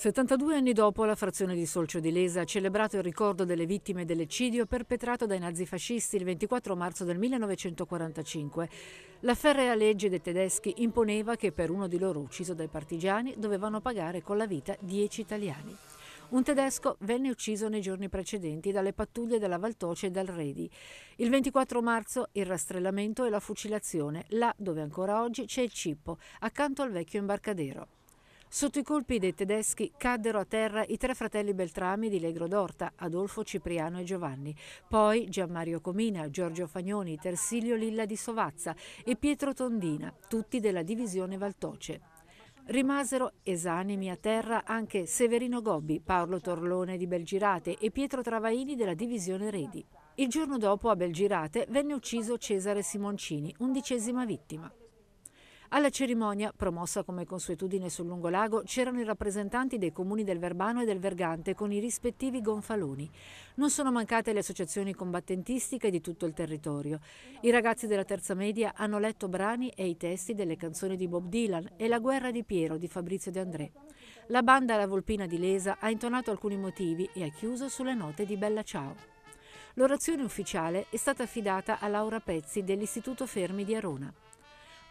72 anni dopo, la frazione di Solcio di Lesa ha celebrato il ricordo delle vittime dell'eccidio perpetrato dai nazifascisti il 24 marzo del 1945. La ferrea legge dei tedeschi imponeva che per uno di loro ucciso dai partigiani dovevano pagare con la vita 10 italiani. Un tedesco venne ucciso nei giorni precedenti dalle pattuglie della Valtoce e dal Redi. Il 24 marzo il rastrellamento e la fucilazione, là dove ancora oggi c'è il Cippo, accanto al vecchio imbarcadero. Sotto i colpi dei tedeschi caddero a terra i tre fratelli Beltrami di Legro d'Orta, Adolfo, Cipriano e Giovanni, poi Gianmario Comina, Giorgio Fagnoni, Tersilio Lilla di Sovazza e Pietro Tondina, tutti della divisione Valtoce. Rimasero esanimi a terra anche Severino Gobbi, Paolo Torlone di Belgirate e Pietro Travaini della divisione Redi. Il giorno dopo a Belgirate venne ucciso Cesare Simoncini, undicesima vittima. Alla cerimonia, promossa come consuetudine sul lungolago, c'erano i rappresentanti dei comuni del Verbano e del Vergante con i rispettivi gonfaloni. Non sono mancate le associazioni combattentistiche di tutto il territorio. I ragazzi della terza media hanno letto brani e i testi delle canzoni di Bob Dylan e La guerra di Piero di Fabrizio De André. La banda La Volpina di Lesa ha intonato alcuni motivi e ha chiuso sulle note di Bella Ciao. L'orazione ufficiale è stata affidata a Laura Pezzi dell'Istituto Fermi di Arona.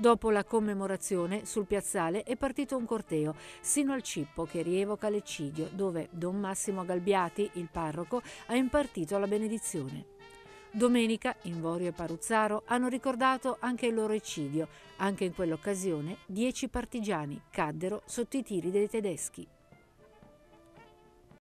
Dopo la commemorazione, sul piazzale è partito un corteo, sino al Cippo che rievoca l'eccidio, dove Don Massimo Galbiati, il parroco, ha impartito la benedizione. Domenica Invorio e Paruzzaro hanno ricordato anche il loro eccidio. Anche in quell'occasione dieci partigiani caddero sotto i tiri dei tedeschi.